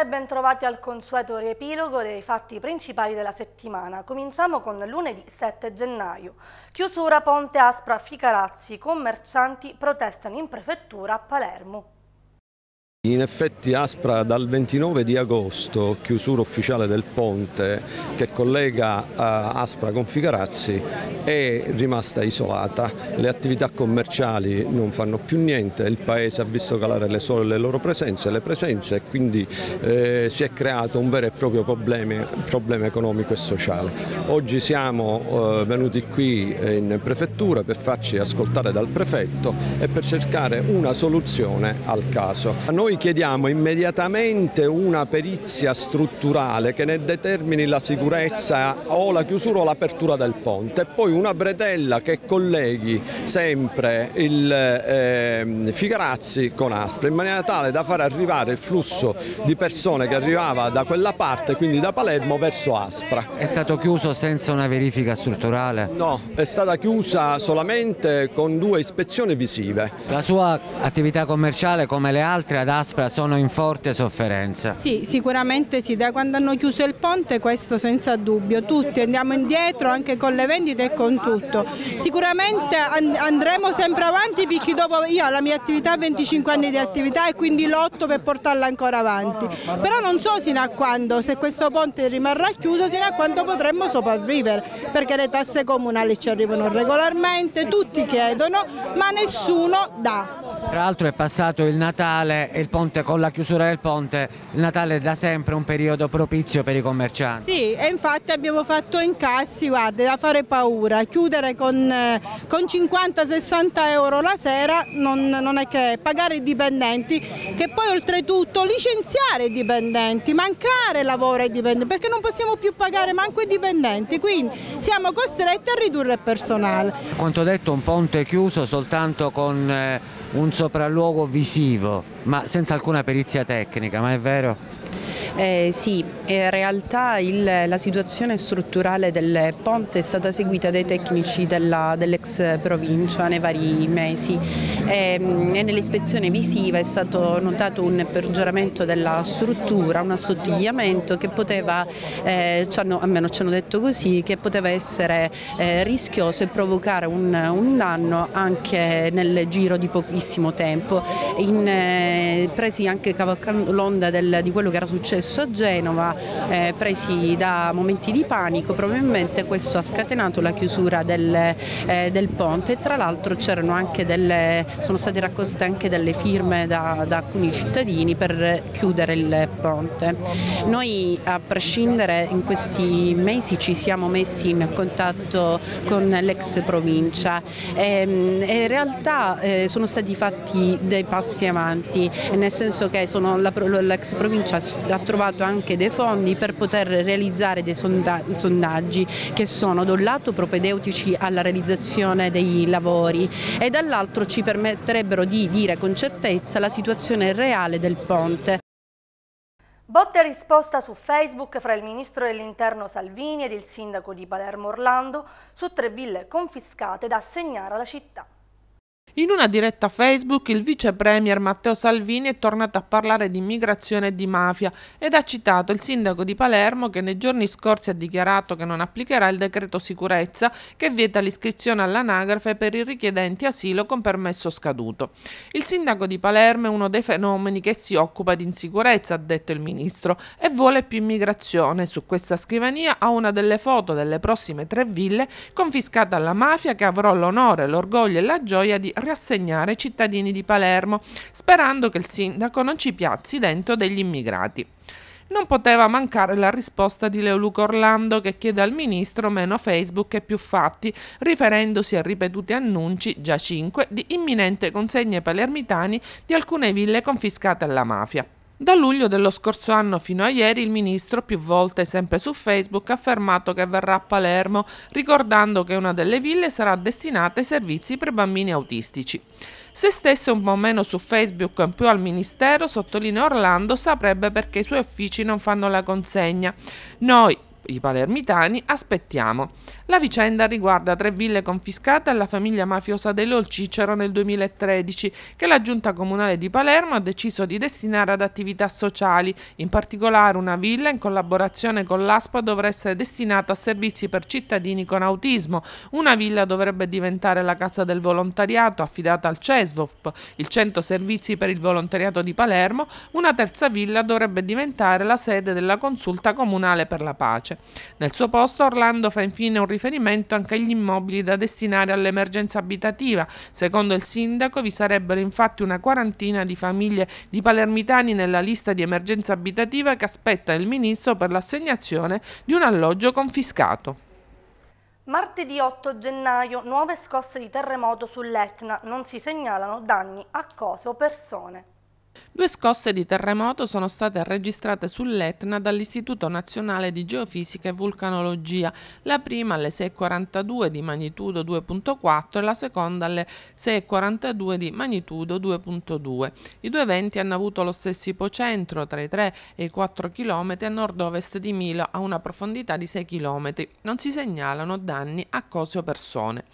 e bentrovati al consueto riepilogo dei fatti principali della settimana. Cominciamo con lunedì 7 gennaio. Chiusura Ponte Aspra a Ficarazzi, commercianti protestano in prefettura a Palermo. In effetti Aspra dal 29 di agosto, chiusura ufficiale del ponte che collega eh, Aspra con Figarazzi, è rimasta isolata. Le attività commerciali non fanno più niente, il paese ha visto calare le, sole, le loro presenze, le presenze e quindi eh, si è creato un vero e proprio problema, problema economico e sociale. Oggi siamo eh, venuti qui eh, in prefettura per farci ascoltare dal prefetto e per cercare una soluzione al caso. Noi noi chiediamo immediatamente una perizia strutturale che ne determini la sicurezza o la chiusura o l'apertura del ponte e poi una bretella che colleghi sempre il eh, Figarazzi con Aspra in maniera tale da far arrivare il flusso di persone che arrivava da quella parte, quindi da Palermo verso Aspra. È stato chiuso senza una verifica strutturale? No, è stata chiusa solamente con due ispezioni visive. La sua attività commerciale come le altre ad aspra sono in forte sofferenza. Sì, sicuramente sì, da quando hanno chiuso il ponte questo senza dubbio, tutti andiamo indietro anche con le vendite e con tutto. Sicuramente andremo sempre avanti perché dopo io ho la mia attività 25 anni di attività e quindi lotto per portarla ancora avanti, però non so sino a quando, se questo ponte rimarrà chiuso, sino a quando potremmo sopravvivere, perché le tasse comunali ci arrivano regolarmente, tutti chiedono, ma nessuno dà. Tra l'altro è passato il Natale e il il ponte, con la chiusura del ponte, il Natale è da sempre un periodo propizio per i commercianti. Sì, e infatti abbiamo fatto incassi, guarda, da fare paura. Chiudere con, eh, con 50-60 euro la sera non, non, è che pagare i dipendenti, che poi oltretutto licenziare i dipendenti, mancare lavoro ai dipendenti, perché non possiamo più pagare manco i dipendenti, quindi siamo costretti a ridurre il personale. Quanto detto, un ponte chiuso soltanto con... Eh, un sopralluogo visivo, ma senza alcuna perizia tecnica, ma è vero? Eh, sì, in realtà il, la situazione strutturale del ponte è stata seguita dai tecnici dell'ex provincia nei vari mesi e, ehm, e nell'ispezione visiva è stato notato un peggioramento della struttura, un assottigliamento che poteva, eh, ci hanno, almeno ci hanno detto così, che poteva essere eh, rischioso e provocare un, un, danno anche nel giro di pochissimo tempo, in, eh, presi anche cavalcando l'onda di quello che era successo successo a Genova, eh, presi da momenti di panico, probabilmente questo ha scatenato la chiusura del, eh, del ponte e tra l'altro delle, sono state raccolte anche delle firme da, da, alcuni cittadini per chiudere il ponte. Noi a prescindere in questi mesi ci siamo messi in contatto con l'ex provincia e, ehm, e, in realtà eh, sono stati fatti dei passi avanti, nel senso che l'ex provincia ha trovato anche dei fondi per poter realizzare dei sondaggi che sono da un lato propedeutici alla realizzazione dei lavori e dall'altro ci permetterebbero di dire con certezza la situazione reale del ponte. Botte risposta su Facebook fra il ministro dell'interno Salvini ed il sindaco di Palermo Orlando su tre ville confiscate da assegnare alla città. In una diretta Facebook il vice premier Matteo Salvini è tornato a parlare di immigrazione e di mafia ed ha citato il sindaco di Palermo che nei giorni scorsi ha dichiarato che non applicherà il decreto sicurezza che vieta l'iscrizione all'anagrafe per i richiedenti asilo con permesso scaduto. Il sindaco di Palermo è uno dei fenomeni che si occupa di insicurezza, ha detto il ministro, e vuole più immigrazione. Su questa scrivania ha una delle foto delle prossime tre ville confiscate alla mafia che avrò l'onore, l'orgoglio e la gioia di riassegnare i cittadini di Palermo, sperando che il sindaco non ci piazzi dentro degli immigrati. Non poteva mancare la risposta di Leoluca Orlando che chiede al ministro meno Facebook e più fatti, riferendosi a ripetuti annunci, già 5, di imminente consegna ai palermitani di alcune ville confiscate alla mafia. Da luglio dello scorso anno fino a ieri il ministro più volte sempre su Facebook ha affermato che verrà a Palermo ricordando che una delle ville sarà destinata ai servizi per bambini autistici. Se stesse un po' meno su Facebook e più al Ministero, sottolinea Orlando, saprebbe perché i suoi uffici non fanno la consegna. Noi, i palermitani, aspettiamo. La vicenda riguarda tre ville confiscate alla famiglia mafiosa dell'Olcicero nel 2013, che la Giunta Comunale di Palermo ha deciso di destinare ad attività sociali. In particolare una villa in collaborazione con l'ASPA dovrà essere destinata a servizi per cittadini con autismo. Una villa dovrebbe diventare la casa del volontariato affidata al CESVOP, il centro servizi per il volontariato di Palermo. Una terza villa dovrebbe diventare la sede della consulta comunale per la pace. Nel suo posto Orlando fa infine un riferimento anche agli immobili da destinare all'emergenza abitativa. Secondo il sindaco vi sarebbero infatti una quarantina di famiglie di palermitani nella lista di emergenza abitativa che aspetta il ministro per l'assegnazione di un alloggio confiscato. Martedì 8 gennaio, nuove scosse di terremoto sull'Etna, non si segnalano danni a cose o persone. Due scosse di terremoto sono state registrate sull'Etna dall'Istituto Nazionale di Geofisica e Vulcanologia, la prima alle 6.42 di magnitudo 2.4 e la seconda alle 6.42 di magnitudo 2.2. I due eventi hanno avuto lo stesso ipocentro tra i 3 e i 4 km a nord-ovest di Milo a una profondità di 6 km. Non si segnalano danni a cose o persone.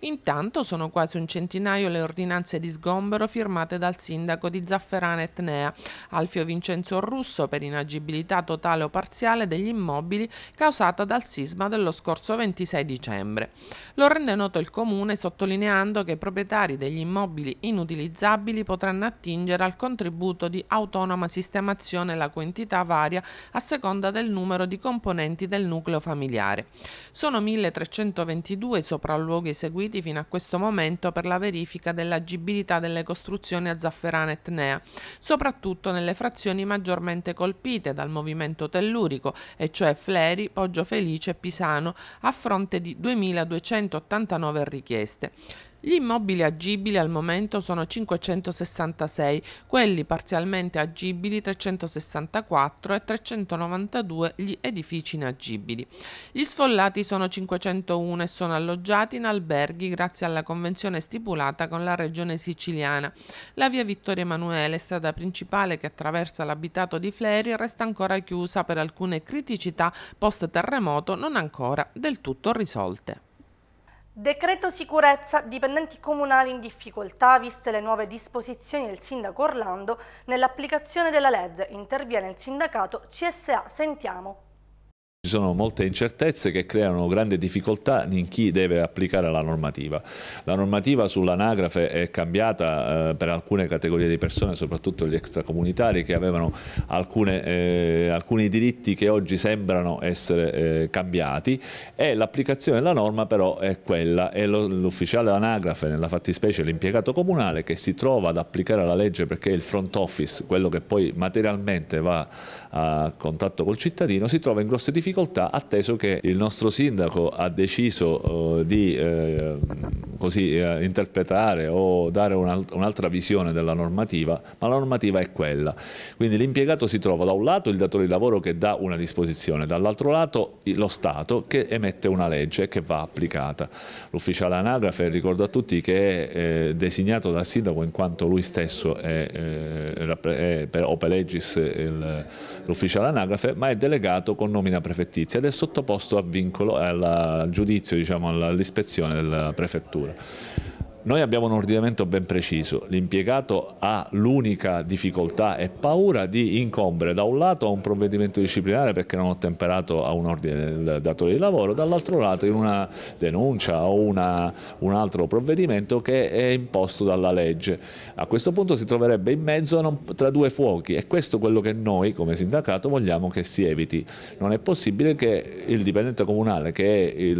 Intanto sono quasi un centinaio le ordinanze di sgombero firmate dal sindaco di Zafferano Fontana Etnea, Alfio Vincenzo Russo per inagibilità totale o parziale degli immobili causata dal sisma dello scorso 26 dicembre. Lo rende noto il Comune sottolineando che i proprietari degli immobili inutilizzabili potranno attingere al contributo di autonoma sistemazione la cui entità varia a seconda del numero di componenti del nucleo familiare. Sono 1322 i sopralluoghi eseguiti fino a questo momento per la verifica dell'agibilità delle costruzioni a Zafferana Etnea, soprattutto nelle frazioni maggiormente colpite dal movimento tellurico, e cioè Fleri, Poggio Felice e Pisano, a fronte di 2.289 richieste. Gli immobili agibili al momento sono 566, quelli parzialmente agibili 364 e 392 gli edifici inagibili. Gli sfollati sono 501 e sono alloggiati in alberghi grazie alla convenzione stipulata con la regione siciliana. La via Vittorio Emanuele, strada principale che attraversa l'abitato di Fleri, resta ancora chiusa per alcune criticità post terremoto non ancora del tutto risolte. Decreto sicurezza, dipendenti comunali in difficoltà, viste le nuove disposizioni del sindaco Orlando, nell'applicazione della legge interviene il sindacato CSA Sentiamo. Ci sono molte incertezze che creano grande difficoltà in chi deve applicare la normativa. La normativa sull'anagrafe è cambiata eh, per alcune categorie di persone, soprattutto gli extracomunitari che avevano alcune, eh, alcuni diritti che oggi sembrano essere eh, cambiati e l'applicazione della norma però è quella È l'ufficiale anagrafe, nella fattispecie l'impiegato comunale che si trova ad applicare la legge perché il front office, quello che poi materialmente va a contatto col cittadino, si trova in grosse difficoltà difficoltà, atteso che il nostro sindaco ha deciso eh, di eh, così, eh, interpretare o dare un'altra visione della normativa, ma la normativa è quella. Quindi l'impiegato si trova da un lato il datore di lavoro che dà una disposizione, dall'altro lato lo Stato che emette una legge che va applicata. L'ufficiale anagrafe, ricordo a tutti, che è eh, designato dal sindaco in quanto lui stesso è, è, eh, è per, ope legis l'ufficiale anagrafe, ma è delegato con nomina preferenziale prefettizia ed è sottoposto a vincolo, alla, al giudizio, diciamo, all'ispezione della prefettura. Noi abbiamo un ordinamento ben preciso, l'impiegato ha l'unica difficoltà e paura di incombere da un lato a un provvedimento disciplinare perché non temperato a un ordine del datore di lavoro, dall'altro lato in una denuncia o una, un altro provvedimento che è imposto dalla legge. A questo punto si troverebbe in mezzo tra due fuochi e questo è quello che noi come sindacato vogliamo che si eviti. Non è possibile che il dipendente comunale che è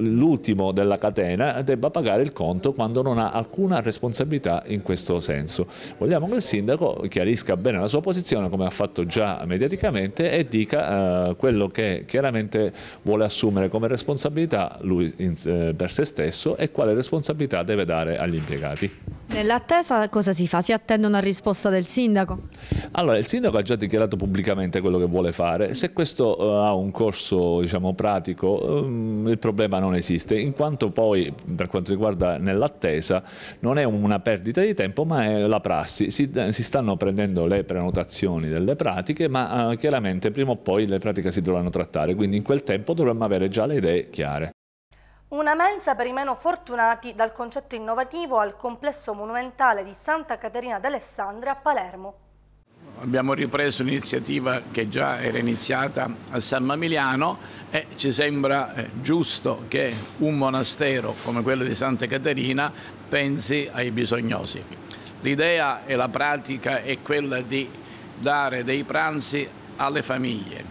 l'ultimo della catena debba pagare il conto quando non ha alcuna responsabilità in questo senso. Vogliamo che il sindaco chiarisca bene la sua posizione come ha fatto già mediaticamente e dica eh, quello che chiaramente vuole assumere come responsabilità lui in, eh, per se stesso e quale responsabilità deve dare agli impiegati. Nell'attesa cosa si fa? Si attende una risposta del sindaco? Allora, il sindaco ha già dichiarato pubblicamente quello che vuole fare. Se questo uh, ha un corso diciamo, pratico, um, il problema non esiste, in quanto poi, per quanto riguarda nell'attesa, non è una perdita di tempo, ma è la prassi. Si, eh, si stanno prendendo le prenotazioni delle pratiche, ma uh, chiaramente prima o poi le pratiche si dovranno trattare, quindi in quel tempo dovremmo avere già le idee chiare. Una mensa per i meno fortunati dal concetto innovativo al complesso monumentale di Santa Caterina d'Alessandria a Palermo. Abbiamo ripreso un'iniziativa che già era iniziata a San Mamiliano e ci sembra eh, giusto che un monastero come quello di Santa Caterina pensi ai bisognosi. L'idea e la pratica è quella di dare dei pranzi alle famiglie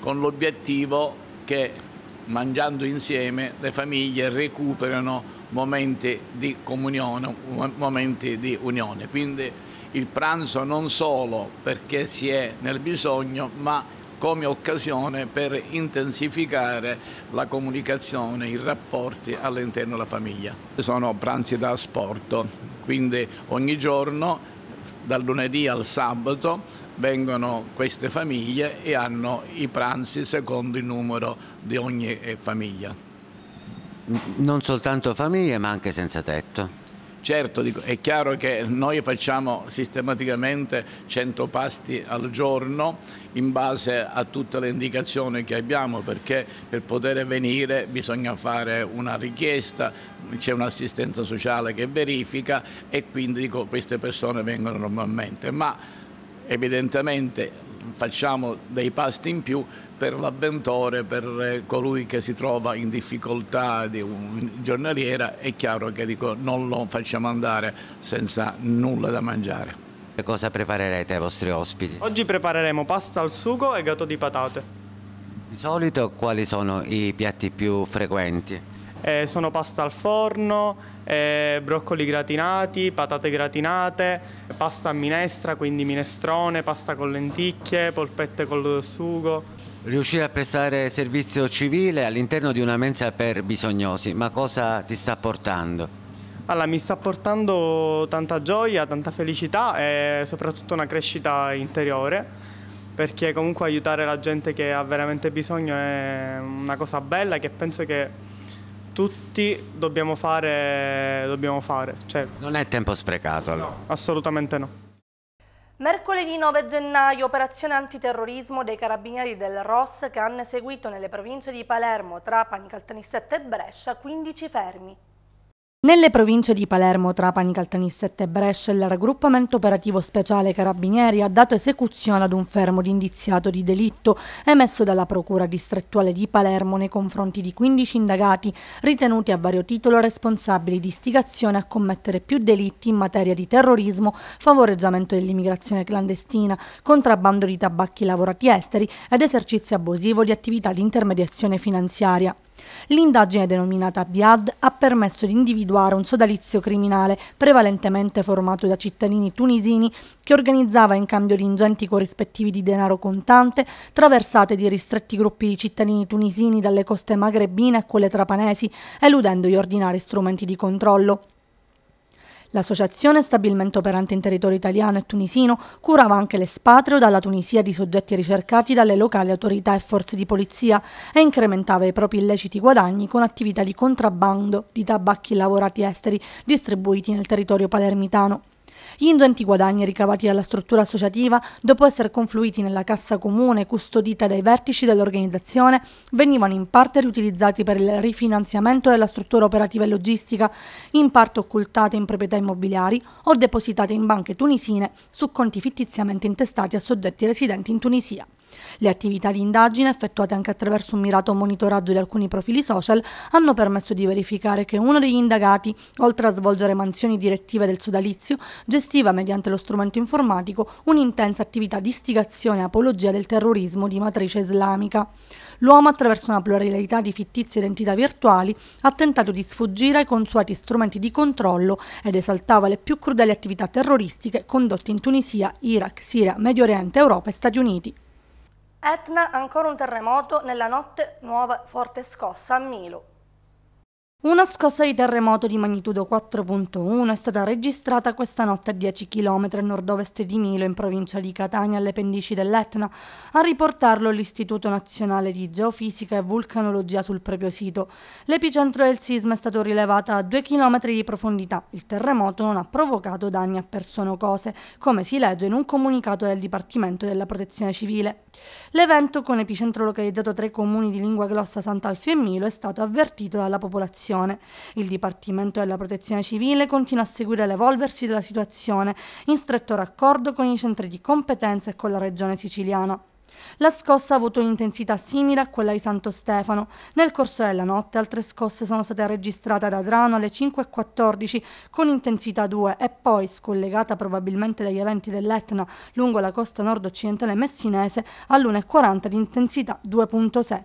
con l'obiettivo che mangiando insieme, le famiglie recuperano momenti di comunione, momenti di unione. Quindi il pranzo non solo perché si è nel bisogno, ma come occasione per intensificare la comunicazione, i rapporti all'interno della famiglia. Sono pranzi da asporto, quindi ogni giorno, dal lunedì al sabato, vengono queste famiglie e hanno i pranzi secondo il numero di ogni eh, famiglia. Non soltanto famiglie ma anche senza tetto. Certo, è chiaro che noi facciamo sistematicamente 100 pasti al giorno in base a tutte le indicazioni che abbiamo perché per poter venire bisogna fare una richiesta, c'è un'assistenza sociale che verifica e quindi queste persone vengono normalmente. Ma evidentemente facciamo dei pasti in più per l'avventore, per eh, colui che si trova in difficoltà di giornaliera, è chiaro che dico, non lo facciamo andare senza nulla da mangiare. E Cosa preparerete ai vostri ospiti? Oggi prepareremo pasta al sugo e gatto di patate. Di solito quali sono i piatti più frequenti? eh, sono pasta al forno, eh, broccoli gratinati, patate gratinate, pasta a minestra, quindi minestrone, pasta con lenticchie, polpette con lo sugo. Riuscire a prestare servizio civile all'interno di una mensa per bisognosi, ma cosa ti sta portando? Allora, mi sta portando tanta gioia, tanta felicità e soprattutto una crescita interiore perché comunque aiutare la gente che ha veramente bisogno è una cosa bella che penso che tutti dobbiamo fare, dobbiamo fare. Cioè, non è tempo sprecato No, assolutamente no. Mercoledì 9 gennaio, operazione antiterrorismo dei carabinieri del ROS che hanno eseguito nelle province di Palermo, Trapani, Caltanissetta e Brescia 15 fermi. Nelle province di Palermo, Trapani, Caltanissette e Brescia, il raggruppamento operativo speciale Carabinieri ha dato esecuzione ad un fermo di indiziato di delitto emesso dalla Procura distrettuale di Palermo nei confronti di 15 indagati ritenuti a vario titolo responsabili di istigazione a commettere più delitti in materia di terrorismo, favoreggiamento dell'immigrazione clandestina, contrabbando di tabacchi lavorati esteri ed esercizio abusivo di attività di intermediazione finanziaria. L'indagine denominata Biad ha permesso di individuare un sodalizio criminale prevalentemente formato da cittadini tunisini che organizzava in cambio di ingenti corrispettivi di denaro contante traversate di ristretti gruppi di cittadini tunisini dalle coste magrebine a quelle trapanesi, eludendo gli ordinari strumenti di controllo. L'associazione, stabilmente operante in territorio italiano e tunisino, curava anche l'espatrio dalla Tunisia di soggetti ricercati dalle locali autorità e forze di polizia e incrementava i propri illeciti guadagni con attività di contrabbando di tabacchi lavorati esteri distribuiti nel territorio palermitano. Gli ingenti guadagni ricavati dalla struttura associativa, dopo essere confluiti nella cassa comune custodita dai vertici dell'organizzazione, venivano in parte riutilizzati per il rifinanziamento della struttura operativa e logistica, in parte occultate in proprietà immobiliari o depositate in banche tunisine su conti fittiziamente intestati a soggetti residenti in Tunisia. Le attività di indagine, effettuate anche attraverso un mirato monitoraggio di alcuni profili social, hanno permesso di verificare che uno degli indagati, oltre a svolgere mansioni direttive del sodalizio, gestiva mediante lo strumento informatico un'intensa attività di istigazione e apologia del terrorismo di matrice islamica. L'uomo, attraverso una pluralità di fittizie identità virtuali, ha tentato di sfuggire ai consueti strumenti di controllo ed esaltava le più crudeli attività terroristiche condotte in Tunisia, Iraq, Siria, Medio Oriente, Europa e Stati Uniti. Etna ancora un terremoto nella notte nuova forte scossa a Milo. Una scossa di terremoto di magnitudo 4.1 è stata registrata questa notte a 10 km a nord-ovest di Milo, in provincia di Catania, alle pendici dell'Etna. A riportarlo l'Istituto Nazionale di Geofisica e Vulcanologia sul proprio sito. L'epicentro del sisma è stato rilevato a 2 km di profondità. Il terremoto non ha provocato danni a persone o cose, come si legge in un comunicato del Dipartimento della Protezione Civile. L'evento, con epicentro localizzato tra i comuni di Lingua Glossa, Sant'Alfio e Milo, è stato avvertito dalla popolazione. Il Dipartimento della Protezione Civile continua a seguire l'evolversi della situazione, in stretto raccordo con i centri di competenza e con la Regione siciliana. La scossa ha avuto un'intensità simile a quella di Santo Stefano. Nel corso della notte altre scosse sono state registrate ad Adrano alle 5.14 con intensità 2 e poi, scollegata probabilmente dagli eventi dell'Etna lungo la costa nord-occidentale messinese, all'1.40 di intensità 2.7.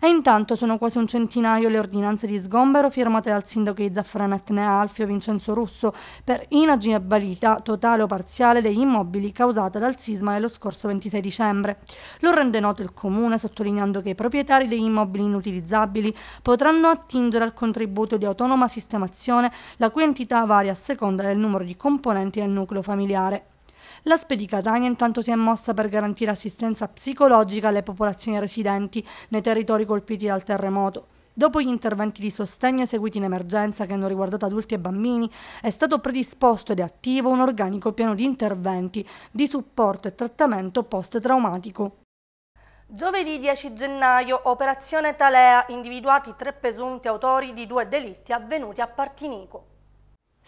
E intanto sono quasi un centinaio le ordinanze di sgombero firmate dal sindaco di Zaffarano Etnea Alfio Vincenzo Russo per inagibilità totale o parziale degli immobili causata dal sisma dello scorso 26 dicembre. Lo rende noto il comune sottolineando che i proprietari degli immobili inutilizzabili potranno attingere al contributo di autonoma sistemazione la cui entità varia a seconda del numero di componenti del nucleo familiare. La Spedi Catania intanto si è mossa per garantire assistenza psicologica alle popolazioni residenti nei territori colpiti dal terremoto. Dopo gli interventi di sostegno eseguiti in emergenza che hanno riguardato adulti e bambini, è stato predisposto ed attivo un organico piano di interventi di supporto e trattamento post-traumatico. Giovedì 10 gennaio, operazione Talea, individuati tre presunti autori di due delitti avvenuti a Partinico.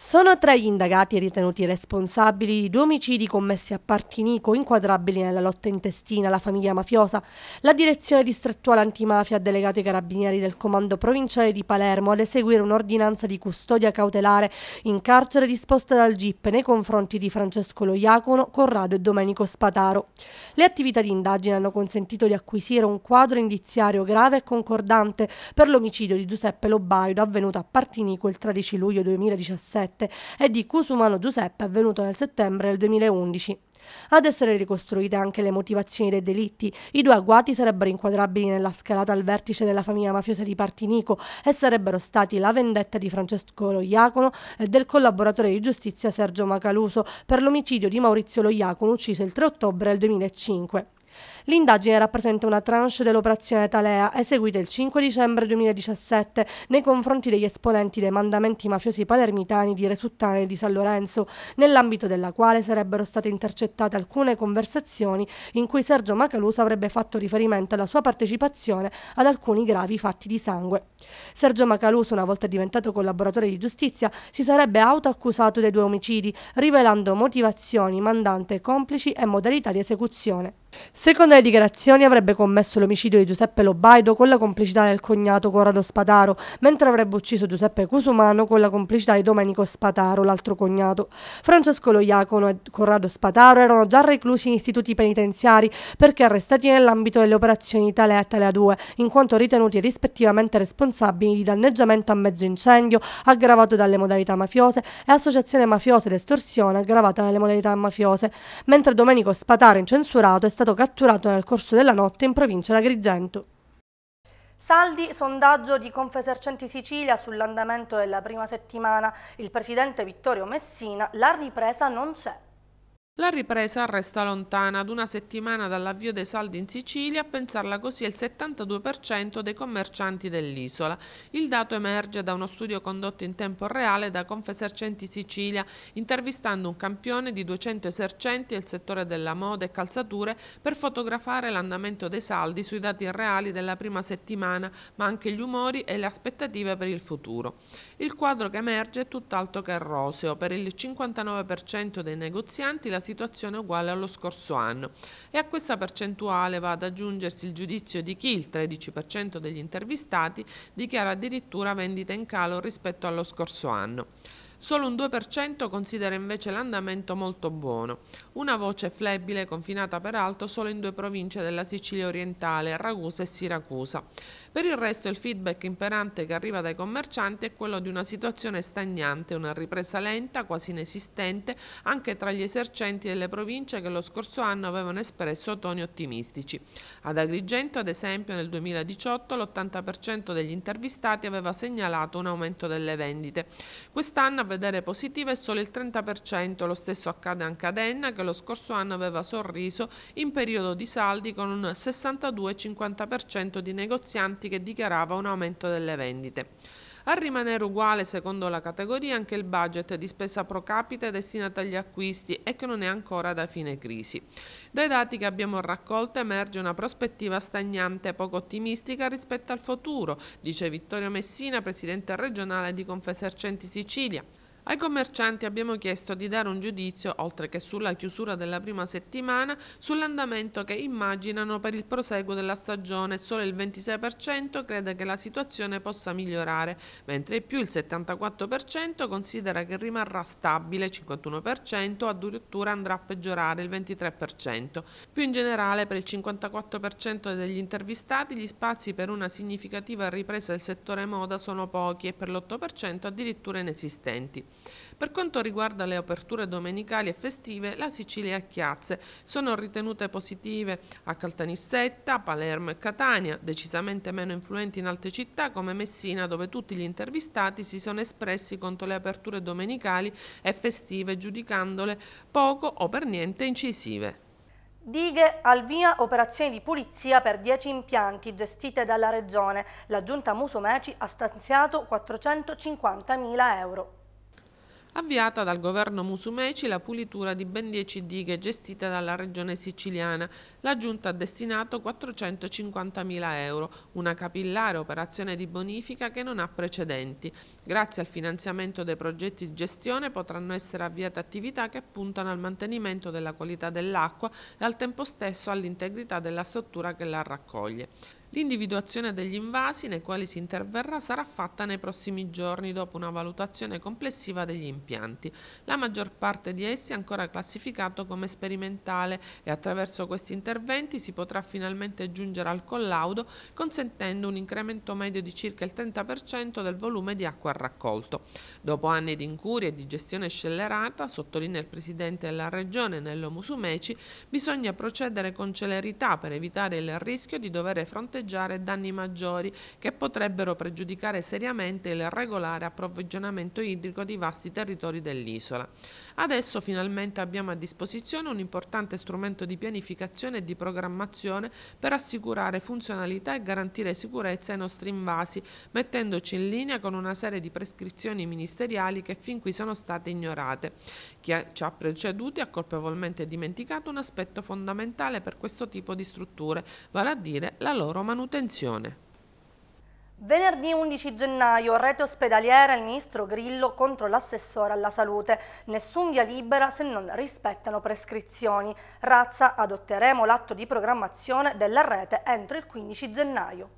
Sono tra gli indagati ritenuti responsabili di due omicidi commessi a Partinico, inquadrabili nella lotta intestina alla famiglia mafiosa. La direzione distrettuale antimafia ha delegato i carabinieri del comando provinciale di Palermo ad eseguire un'ordinanza di custodia cautelare in carcere disposta dal GIP nei confronti di Francesco Loiacono, Corrado e Domenico Spataro. Le attività di indagine hanno consentito di acquisire un quadro indiziario grave e concordante per l'omicidio di Giuseppe Lobaido avvenuto a Partinico il 13 luglio 2017 1997 e di Cusumano Giuseppe avvenuto nel settembre del 2011. Ad essere ricostruite anche le motivazioni dei delitti, i due agguati sarebbero inquadrabili nella scalata al vertice della famiglia mafiosa di Partinico e sarebbero stati la vendetta di Francesco Loiacono e del collaboratore di giustizia Sergio Macaluso per l'omicidio di Maurizio Loiacono ucciso il 3 ottobre del 2005. L'indagine rappresenta una tranche dell'operazione Talea eseguita il 5 dicembre 2017 nei confronti degli esponenti dei mandamenti mafiosi palermitani di Resuttane e di San Lorenzo, nell'ambito della quale sarebbero state intercettate alcune conversazioni in cui Sergio Macaluso avrebbe fatto riferimento alla sua partecipazione ad alcuni gravi fatti di sangue. Sergio Macaluso, una volta diventato collaboratore di giustizia, si sarebbe autoaccusato dei due omicidi, rivelando motivazioni, mandante, complici e modalità di esecuzione. Secondo Secondo le dichiarazioni avrebbe commesso l'omicidio di Giuseppe Lobaido con la complicità del cognato Corrado Spataro, mentre avrebbe ucciso Giuseppe Cusumano con la complicità di Domenico Spataro, l'altro cognato. Francesco Loiacono e Corrado Spataro erano già reclusi in istituti penitenziari perché arrestati nell'ambito delle operazioni Italia e Italia 2, in quanto ritenuti rispettivamente responsabili di danneggiamento a mezzo incendio aggravato dalle modalità mafiose e associazione mafiosa ed estorsione aggravata dalle modalità mafiose, mentre Domenico Spataro, incensurato, è stato catturato registrato nel corso della notte in provincia d'Agrigento. Saldi, sondaggio di Confesercenti Sicilia sull'andamento della prima settimana. Il presidente Vittorio Messina, la ripresa non c'è. La ripresa resta lontana, ad una settimana dall'avvio dei saldi in Sicilia, a pensarla così è il 72% dei commercianti dell'isola. Il dato emerge da uno studio condotto in tempo reale da Confesercenti Sicilia, intervistando un campione di 200 esercenti del settore della moda e calzature per fotografare l'andamento dei saldi sui dati reali della prima settimana, ma anche gli umori e le aspettative per il futuro. Il quadro che emerge è tutt'altro che roseo. Per il 59% dei negozianti la situazione uguale allo scorso anno e a questa percentuale va ad aggiungersi il giudizio di chi, il 13% degli intervistati, dichiara addirittura vendita in calo rispetto allo scorso anno. Solo un 2% considera invece l'andamento molto buono. Una voce flebile confinata peraltro solo in due province della Sicilia orientale, Ragusa e Siracusa. Per il resto il feedback imperante che arriva dai commercianti è quello di una situazione stagnante, una ripresa lenta, quasi inesistente, anche tra gli esercenti delle province che lo scorso anno avevano espresso toni ottimistici. Ad Agrigento, ad esempio, nel 2018 l'80% degli intervistati aveva segnalato un aumento delle vendite. Quest'anno vedere positiva è solo il 30%, lo stesso accade anche ad Enna che lo scorso anno aveva sorriso in periodo di saldi con un 62-50% di negozianti che dichiarava un aumento delle vendite. A rimanere uguale, secondo la categoria, anche il budget di spesa pro capite destinata agli acquisti e che non è ancora da fine crisi. Dai dati che abbiamo raccolto emerge una prospettiva stagnante, poco ottimistica rispetto al futuro, dice Vittorio Messina, presidente regionale di Confesercenti Sicilia. Ai commercianti abbiamo chiesto di dare un giudizio, oltre che sulla chiusura della prima settimana, sull'andamento che immaginano per il proseguo della stagione. Solo il 26% crede che la situazione possa migliorare, mentre più il 74% considera che rimarrà stabile, il 51% addirittura andrà a peggiorare, il 23%. Più in generale per il 54% degli intervistati gli spazi per una significativa ripresa del settore moda sono pochi e per l'8% addirittura inesistenti. Per quanto riguarda le aperture domenicali e festive, la Sicilia a Chiazze sono ritenute positive a Caltanissetta, Palermo e Catania, decisamente meno influenti in altre città come Messina dove tutti gli intervistati si sono espressi contro le aperture domenicali e festive giudicandole poco o per niente incisive. Dighe al via operazioni di pulizia per 10 impianti gestite dalla Regione. La giunta Musumeci ha stanziato 450.000 euro avviata dal governo Musumeci la pulitura di ben 10 dighe gestite dalla regione siciliana. La giunta ha destinato 450.000 euro, una capillare operazione di bonifica che non ha precedenti. Grazie al finanziamento dei progetti di gestione potranno essere avviate attività che puntano al mantenimento della qualità dell'acqua e al tempo stesso all'integrità della struttura che la raccoglie. L'individuazione degli invasi nei quali si interverrà sarà fatta nei prossimi giorni dopo una valutazione complessiva degli impianti. La maggior parte di essi è ancora classificato come sperimentale e attraverso questi interventi si potrà finalmente giungere al collaudo consentendo un incremento medio di circa il 30% del volume di acqua raccolto. Dopo anni di incurie e di gestione scellerata, sottolinea il Presidente della Regione Nello Musumeci, bisogna procedere con celerità per evitare il rischio di dover fronteggiare fronteggiare danni maggiori che potrebbero pregiudicare seriamente il regolare approvvigionamento idrico di vasti territori dell'isola. Adesso finalmente abbiamo a disposizione un importante strumento di pianificazione e di programmazione per assicurare funzionalità e garantire sicurezza ai nostri invasi, mettendoci in linea con una serie di prescrizioni ministeriali che fin qui sono state ignorate. Chi ci ha preceduti ha colpevolmente dimenticato un aspetto fondamentale per questo tipo di strutture, vale a dire la loro manutenzione manutenzione. Venerdì 11 gennaio, rete ospedaliera, il ministro Grillo contro l'assessore alla salute. Nessun via libera se non rispettano prescrizioni. Razza, adotteremo l'atto di programmazione della rete entro il 15 gennaio.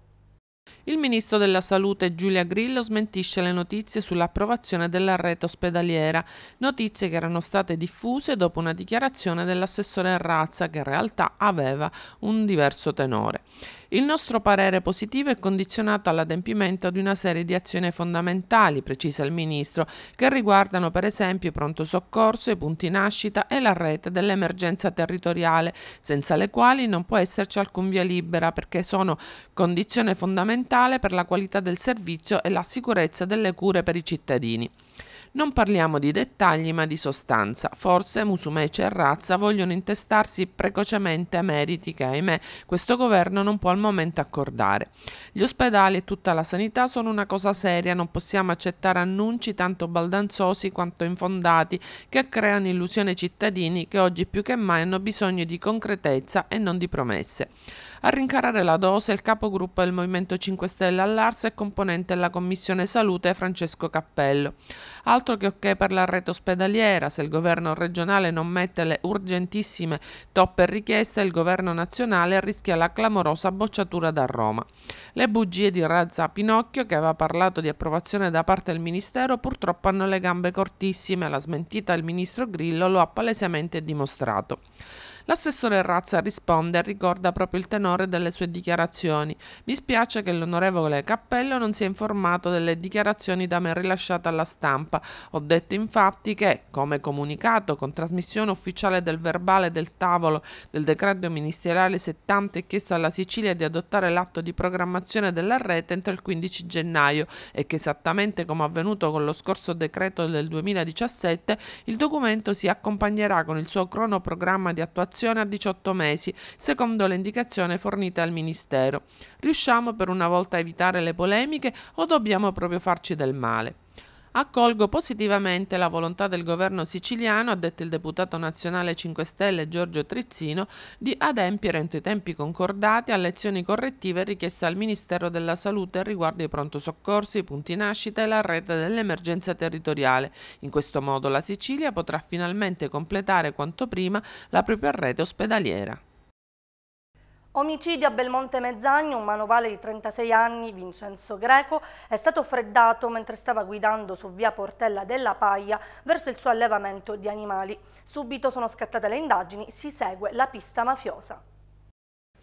Il ministro della Salute Giulia Grillo smentisce le notizie sull'approvazione della rete ospedaliera, notizie che erano state diffuse dopo una dichiarazione dell'assessore Razza che in realtà aveva un diverso tenore. Il nostro parere positivo è condizionato all'adempimento di una serie di azioni fondamentali, precisa il Ministro, che riguardano per esempio i pronto soccorso, i punti nascita e la rete dell'emergenza territoriale, senza le quali non può esserci alcun via libera perché sono condizione fondamentale per la qualità del servizio e la sicurezza delle cure per i cittadini. Non parliamo di dettagli ma di sostanza. Forse Musumeci e Razza vogliono intestarsi precocemente a meriti che, ahimè, questo governo non può al momento accordare. Gli ospedali e tutta la sanità sono una cosa seria, non possiamo accettare annunci tanto baldanzosi quanto infondati che creano illusione ai cittadini che oggi più che mai hanno bisogno di concretezza e non di promesse. A rincarare la dose il capogruppo del Movimento 5 Stelle all'Arsa e componente della Commissione Salute Francesco Cappello. Altro che ok per la rete ospedaliera, se il governo regionale non mette le urgentissime toppe richieste, il governo nazionale rischia la clamorosa bocciatura da Roma. Le bugie di Razza Pinocchio, che aveva parlato di approvazione da parte del Ministero, purtroppo hanno le gambe cortissime, la smentita del Ministro Grillo lo ha palesemente dimostrato. L'assessore Razza risponde e ricorda proprio il tenore delle sue dichiarazioni. Mi spiace che l'onorevole Cappello non sia informato delle dichiarazioni da me rilasciate alla stampa. Ho detto infatti che, come comunicato con trasmissione ufficiale del verbale del tavolo del decreto ministeriale 70 è chiesto alla Sicilia di adottare l'atto di programmazione della rete entro il 15 gennaio e che esattamente come avvenuto con lo scorso decreto del 2017 il documento si accompagnerà con il suo cronoprogramma di attuazione gestazione a 18 mesi, secondo le indicazioni fornite al Ministero. Riusciamo per una volta a evitare le polemiche o dobbiamo proprio farci del male? Accolgo positivamente la volontà del governo siciliano, ha detto il deputato nazionale 5 Stelle Giorgio Trizzino, di adempiere entro i tempi concordati alle azioni correttive richieste al Ministero della Salute riguardo i pronto soccorsi, i punti nascita e la rete dell'emergenza territoriale. In questo modo la Sicilia potrà finalmente completare quanto prima la propria rete ospedaliera. Omicidio a Belmonte Mezzagno, un manovale di 36 anni, Vincenzo Greco, è stato freddato mentre stava guidando su via Portella della Paglia verso il suo allevamento di animali. Subito sono scattate le indagini, si segue la pista mafiosa.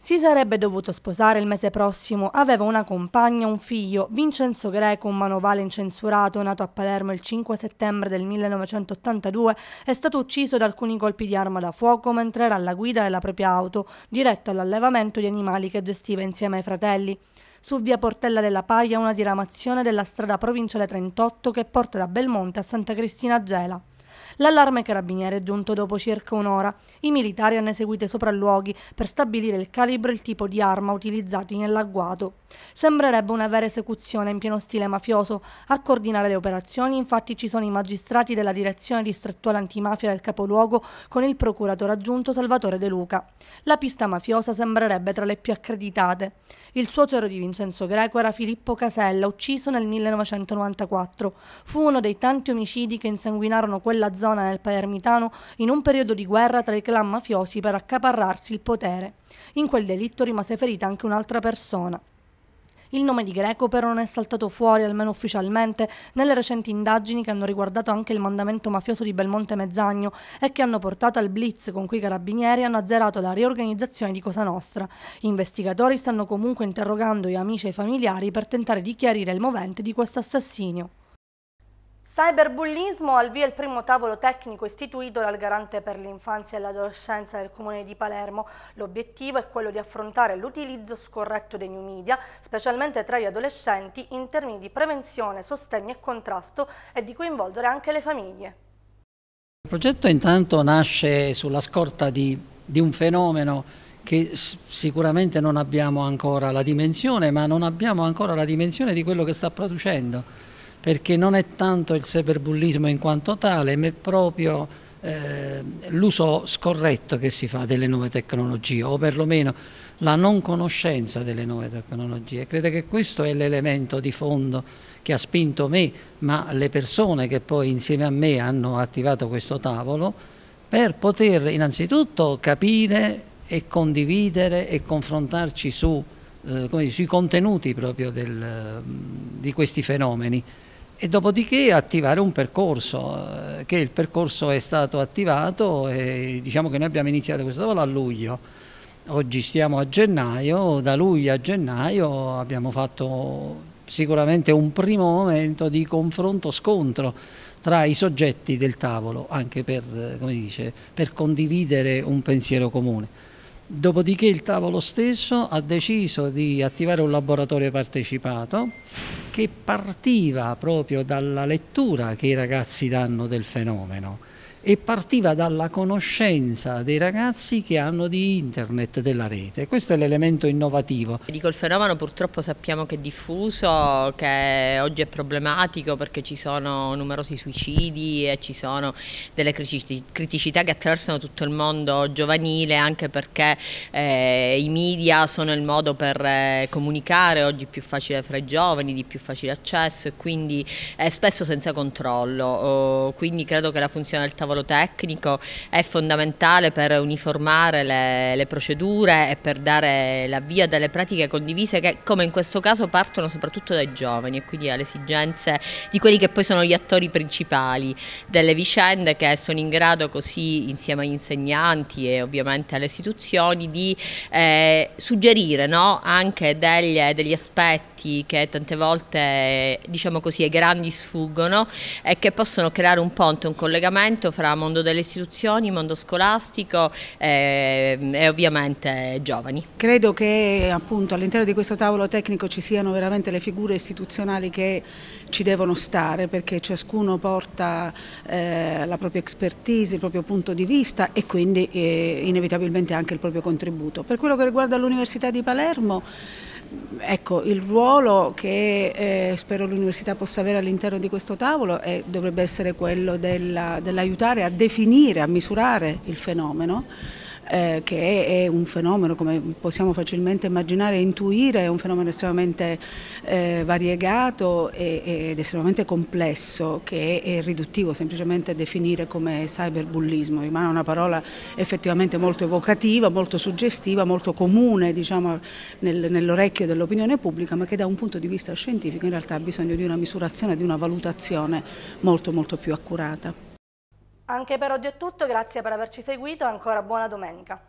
Si sarebbe dovuto sposare il mese prossimo, aveva una compagna, un figlio, Vincenzo Greco, un manovale incensurato, nato a Palermo il 5 settembre del 1982, è stato ucciso da alcuni colpi di arma da fuoco mentre era alla guida della propria auto, diretto all'allevamento di animali che gestiva insieme ai fratelli su via Portella della Paglia una diramazione della strada provinciale 38 che porta da Belmonte a Santa Cristina Gela. L'allarme carabinieri è giunto dopo circa un'ora. I militari hanno eseguito sopralluoghi per stabilire il calibro e il tipo di arma utilizzati nell'agguato. Sembrerebbe una vera esecuzione in pieno stile mafioso. A coordinare le operazioni infatti ci sono i magistrati della direzione distrettuale antimafia del capoluogo con il procuratore aggiunto Salvatore De Luca. La pista mafiosa sembrerebbe tra le più accreditate. Il suocero di Vincenzo Greco era Filippo Casella, ucciso nel 1994. Fu uno dei tanti omicidi che insanguinarono quella zona zona nel palermitano in un periodo di guerra tra i clan mafiosi per accaparrarsi il potere. In quel delitto rimase ferita anche un'altra persona. Il nome di Greco però non è saltato fuori, almeno ufficialmente, nelle recenti indagini che hanno riguardato anche il mandamento mafioso di Belmonte Mezzagno e che hanno portato al blitz con cui i carabinieri hanno azzerato la riorganizzazione di Cosa Nostra. Gli investigatori stanno comunque interrogando gli amici e i familiari per tentare di chiarire il movente di questo assassinio. Cyberbullismo al via il primo tavolo tecnico istituito dal Garante per l'infanzia e l'adolescenza del Comune di Palermo. L'obiettivo è quello di affrontare l'utilizzo scorretto dei new media, specialmente tra gli adolescenti, in termini di prevenzione, sostegno e contrasto e di coinvolgere anche le famiglie. Il progetto intanto nasce sulla scorta di, di un fenomeno che sicuramente non abbiamo ancora la dimensione, ma non abbiamo ancora la dimensione di quello che sta producendo perché non è tanto il cyberbullismo in quanto tale, ma è proprio eh, l'uso scorretto che si fa delle nuove tecnologie o perlomeno la non conoscenza delle nuove tecnologie. Credo che questo è l'elemento di fondo che ha spinto me, ma le persone che poi insieme a me hanno attivato questo tavolo, per poter innanzitutto capire e condividere e confrontarci su, eh, sui contenuti proprio del, di questi fenomeni e dopodiché attivare un percorso, eh, che il percorso è stato attivato e diciamo che noi abbiamo iniziato questo lavoro a luglio, oggi stiamo a gennaio, da luglio a gennaio abbiamo fatto sicuramente un primo momento di confronto-scontro tra i soggetti del tavolo, anche per, eh, dice, per condividere un pensiero comune. Dopodiché il tavolo stesso ha deciso di attivare un laboratorio partecipato che partiva proprio dalla lettura che i ragazzi danno del fenomeno e partiva dalla conoscenza dei ragazzi che hanno di internet della rete. Questo è l'elemento innovativo. Dico, il fenomeno purtroppo sappiamo che è diffuso, che oggi è problematico perché ci sono numerosi suicidi e ci sono delle criticità che attraversano tutto il mondo giovanile anche perché eh, i media sono il modo per eh, comunicare oggi più facile fra i giovani, di più facile accesso e quindi è eh, spesso senza controllo. Oh, quindi credo che la funzione del tavolo tavolo tecnico è fondamentale per uniformare le, le procedure e per dare l'avvia delle pratiche condivise che come in questo caso partono soprattutto dai giovani e quindi alle esigenze di quelli che poi sono gli attori principali delle vicende che sono in grado così insieme agli insegnanti e ovviamente alle istituzioni di eh, suggerire no, anche degli, degli aspetti aspetti che tante volte diciamo così ai grandi sfuggono e che possono creare un ponte, un collegamento fra mondo delle istituzioni, mondo scolastico e, ehm, e ovviamente giovani. Credo che appunto all'interno di questo tavolo tecnico ci siano veramente le figure istituzionali che ci devono stare perché ciascuno porta eh, la propria expertise, il proprio punto di vista e quindi eh, inevitabilmente anche il proprio contributo. Per quello che riguarda l'Università di Palermo Ecco, il ruolo che eh, spero l'Università possa avere all'interno di questo tavolo è, dovrebbe essere quello dell'aiutare a definire, a misurare il fenomeno eh, che è un fenomeno, come possiamo facilmente immaginare e intuire, è un fenomeno estremamente eh, variegato e, ed estremamente complesso, che è riduttivo semplicemente definire come cyberbullismo, rimane una parola effettivamente molto evocativa, molto suggestiva, molto comune diciamo, nel, nell'orecchio dell'opinione pubblica, ma che da un punto di vista scientifico in realtà ha bisogno di una misurazione, di una valutazione molto molto più accurata. Anche per oggi è tutto, grazie per averci seguito e ancora buona domenica.